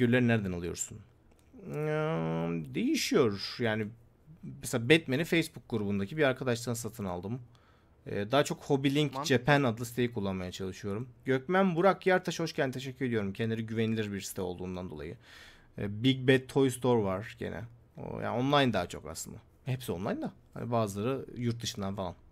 figürleri nereden alıyorsun? Değişiyor. Yani mesela Batman'i Facebook grubundaki bir arkadaştan satın aldım. Daha çok Hobbylink tamam. Japan adlı siteyi kullanmaya çalışıyorum. Gökmen Burak Yartaş hoş geldin. Teşekkür ediyorum. Kendileri güvenilir bir site olduğundan dolayı. Big Bad Toy Store var gene. Yani online daha çok aslında. Hepsi online da. Hani bazıları yurt dışından falan.